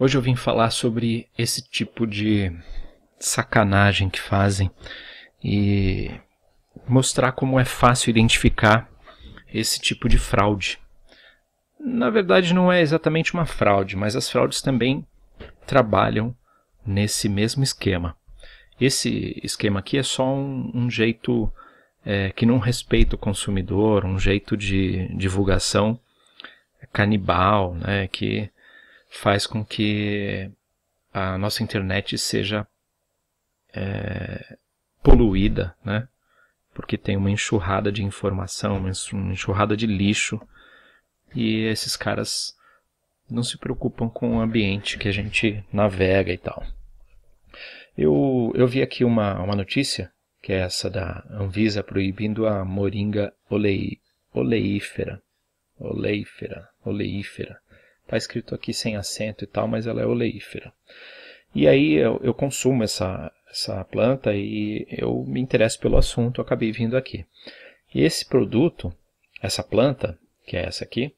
Hoje eu vim falar sobre esse tipo de sacanagem que fazem e mostrar como é fácil identificar esse tipo de fraude. Na verdade, não é exatamente uma fraude, mas as fraudes também trabalham nesse mesmo esquema. Esse esquema aqui é só um, um jeito é, que não respeita o consumidor, um jeito de divulgação canibal, né, que faz com que a nossa internet seja é, poluída, né? Porque tem uma enxurrada de informação, uma enxurrada de lixo, e esses caras não se preocupam com o ambiente que a gente navega e tal. Eu, eu vi aqui uma, uma notícia, que é essa da Anvisa proibindo a moringa olei, oleífera, oleífera, oleífera, Está escrito aqui sem acento e tal, mas ela é oleífera. E aí eu, eu consumo essa, essa planta e eu me interesso pelo assunto, acabei vindo aqui. E esse produto, essa planta, que é essa aqui,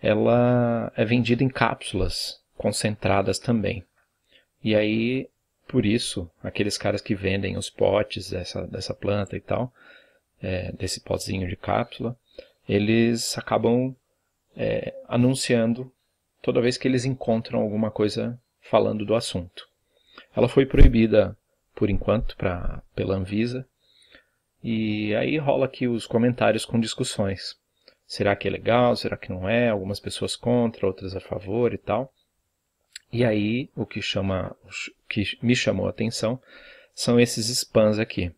ela é vendida em cápsulas concentradas também. E aí, por isso, aqueles caras que vendem os potes dessa, dessa planta e tal, é, desse pozinho de cápsula, eles acabam é, anunciando toda vez que eles encontram alguma coisa falando do assunto. Ela foi proibida por enquanto pra, pela Anvisa. E aí rola aqui os comentários com discussões. Será que é legal? Será que não é? Algumas pessoas contra, outras a favor e tal. E aí o que chama o que me chamou a atenção são esses spams aqui.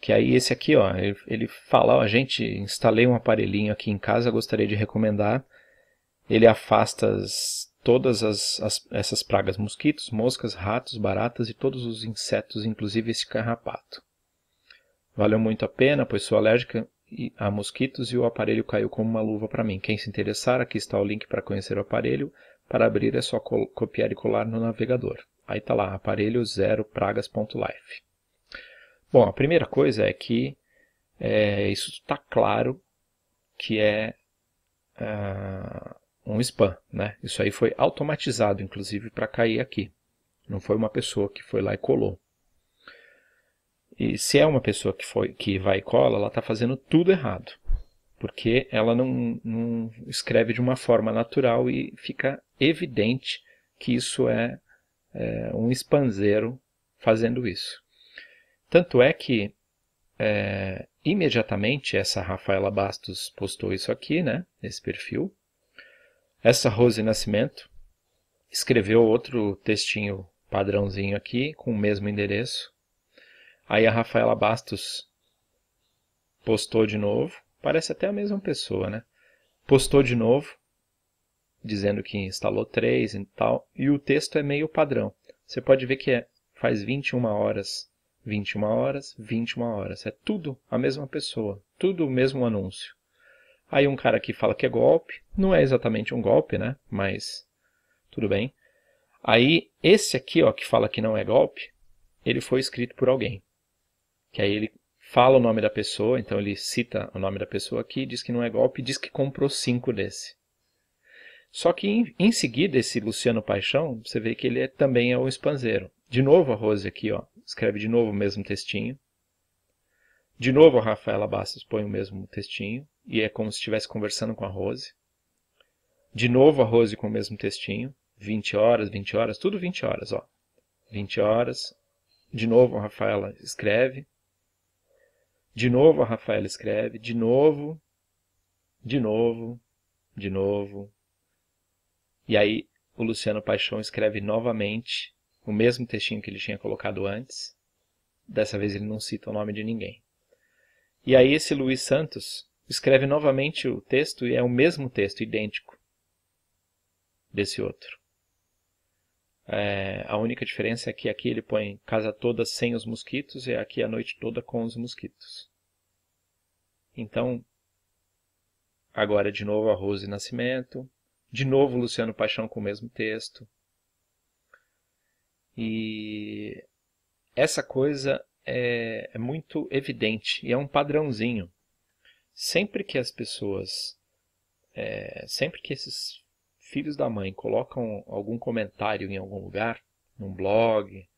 Que aí esse aqui, ó, ele fala, ó, gente, instalei um aparelhinho aqui em casa, gostaria de recomendar ele afasta as, todas as, as, essas pragas, mosquitos, moscas, ratos, baratas e todos os insetos, inclusive esse carrapato. Valeu muito a pena, pois sou alérgica a mosquitos e o aparelho caiu como uma luva para mim. Quem se interessar, aqui está o link para conhecer o aparelho. Para abrir é só copiar e colar no navegador. Aí está lá, aparelho 0pragas.life. Bom, a primeira coisa é que é, isso está claro que é ah, um spam, né? Isso aí foi automatizado, inclusive, para cair aqui. Não foi uma pessoa que foi lá e colou. E se é uma pessoa que, foi, que vai e cola, ela está fazendo tudo errado. Porque ela não, não escreve de uma forma natural e fica evidente que isso é, é um espanzeiro fazendo isso. Tanto é que é, imediatamente essa Rafaela Bastos postou isso aqui, né? Esse perfil. Essa Rose Nascimento escreveu outro textinho padrãozinho aqui, com o mesmo endereço. Aí a Rafaela Bastos postou de novo, parece até a mesma pessoa, né? Postou de novo, dizendo que instalou três e tal, e o texto é meio padrão. Você pode ver que é, faz 21 horas, 21 horas, 21 horas. É tudo a mesma pessoa, tudo o mesmo anúncio. Aí um cara aqui fala que é golpe, não é exatamente um golpe, né? Mas tudo bem. Aí esse aqui, ó, que fala que não é golpe, ele foi escrito por alguém. Que aí ele fala o nome da pessoa, então ele cita o nome da pessoa aqui, diz que não é golpe, diz que comprou cinco desse. Só que em, em seguida esse Luciano Paixão, você vê que ele é, também é um espanzeiro. De novo a Rose aqui, ó, escreve de novo o mesmo textinho. De novo a Rafaela Bastos põe o mesmo textinho e é como se estivesse conversando com a Rose. De novo a Rose com o mesmo textinho, 20 horas, 20 horas, tudo 20 horas, ó. 20 horas. De novo a Rafaela escreve. De novo a Rafaela escreve, de novo, de novo, de novo. E aí o Luciano Paixão escreve novamente o mesmo textinho que ele tinha colocado antes. Dessa vez ele não cita o nome de ninguém. E aí esse Luiz Santos, escreve novamente o texto e é o mesmo texto, idêntico desse outro. É, a única diferença é que aqui ele põe casa toda sem os mosquitos e aqui a noite toda com os mosquitos. Então, agora de novo Arroz e Nascimento, de novo Luciano Paixão com o mesmo texto. E essa coisa é, é muito evidente e é um padrãozinho sempre que as pessoas, é, sempre que esses filhos da mãe colocam algum comentário em algum lugar, num blog,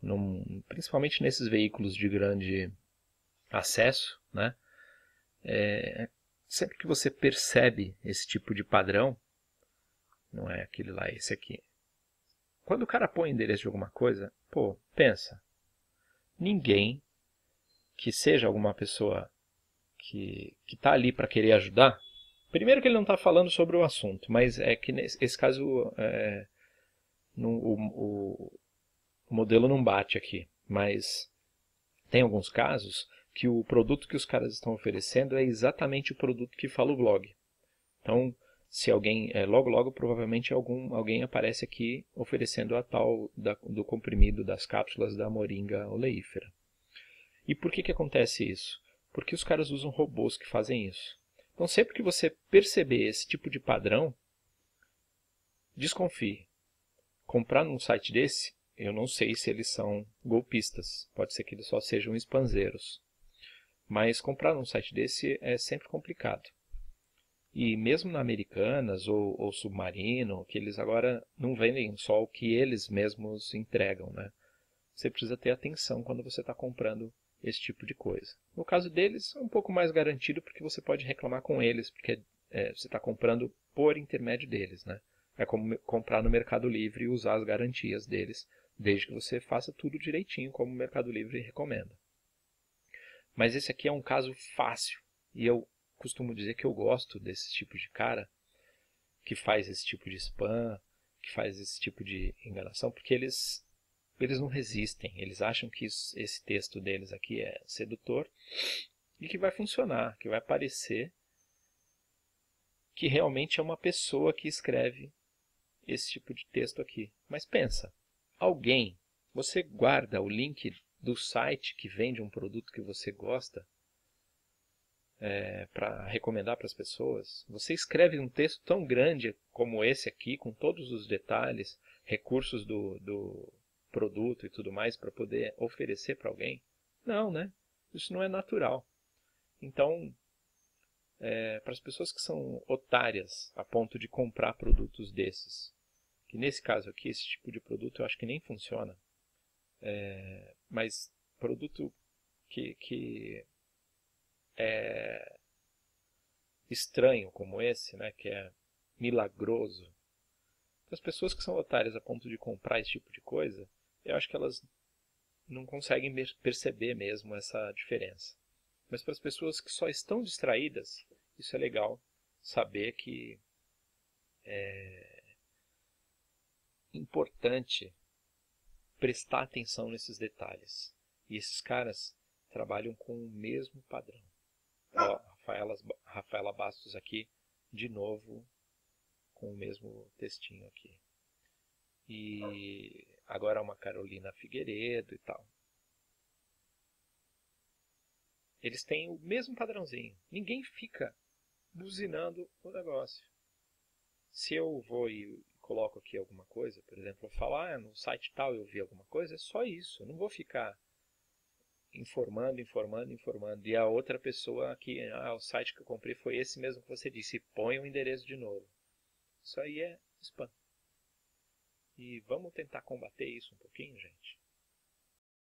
num, principalmente nesses veículos de grande acesso, né? É, sempre que você percebe esse tipo de padrão, não é aquele lá, esse aqui. Quando o cara põe endereço de alguma coisa, pô, pensa. Ninguém que seja alguma pessoa que que está ali para querer ajudar, primeiro que ele não está falando sobre o assunto, mas é que nesse caso é, no, o, o modelo não bate aqui, mas tem alguns casos que o produto que os caras estão oferecendo é exatamente o produto que fala o blog. Então, se alguém, é, logo logo provavelmente algum, alguém aparece aqui oferecendo a tal da, do comprimido das cápsulas da moringa oleífera. E por que, que acontece isso? porque os caras usam robôs que fazem isso. Então, sempre que você perceber esse tipo de padrão, desconfie. Comprar num site desse, eu não sei se eles são golpistas, pode ser que eles só sejam espanzeiros. Mas comprar num site desse é sempre complicado. E mesmo na Americanas ou, ou Submarino, que eles agora não vendem só o que eles mesmos entregam, né? Você precisa ter atenção quando você está comprando esse tipo de coisa. No caso deles, é um pouco mais garantido porque você pode reclamar com eles, porque é, você está comprando por intermédio deles. Né? É como comprar no Mercado Livre e usar as garantias deles, desde que você faça tudo direitinho, como o Mercado Livre recomenda. Mas esse aqui é um caso fácil, e eu costumo dizer que eu gosto desse tipo de cara que faz esse tipo de spam, que faz esse tipo de enganação, porque eles eles não resistem, eles acham que isso, esse texto deles aqui é sedutor e que vai funcionar, que vai parecer que realmente é uma pessoa que escreve esse tipo de texto aqui. Mas pensa, alguém, você guarda o link do site que vende um produto que você gosta é, para recomendar para as pessoas? Você escreve um texto tão grande como esse aqui, com todos os detalhes, recursos do, do produto e tudo mais para poder oferecer para alguém? Não, né? Isso não é natural. Então, é, para as pessoas que são otárias a ponto de comprar produtos desses, que nesse caso aqui, esse tipo de produto eu acho que nem funciona, é, mas produto que, que é estranho como esse, né, que é milagroso, as pessoas que são otárias a ponto de comprar esse tipo de coisa, eu acho que elas não conseguem perceber mesmo essa diferença. Mas para as pessoas que só estão distraídas, isso é legal saber que é importante prestar atenção nesses detalhes. E esses caras trabalham com o mesmo padrão. Ó, Rafaela, Rafaela Bastos aqui, de novo, com o mesmo textinho aqui. E agora é uma Carolina Figueiredo e tal. Eles têm o mesmo padrãozinho. Ninguém fica buzinando o negócio. Se eu vou e coloco aqui alguma coisa, por exemplo, falar ah, no site tal eu vi alguma coisa, é só isso. Eu não vou ficar informando, informando, informando. E a outra pessoa aqui, ah, o site que eu comprei foi esse mesmo que você disse, põe o endereço de novo. Isso aí é spam. E vamos tentar combater isso um pouquinho, gente?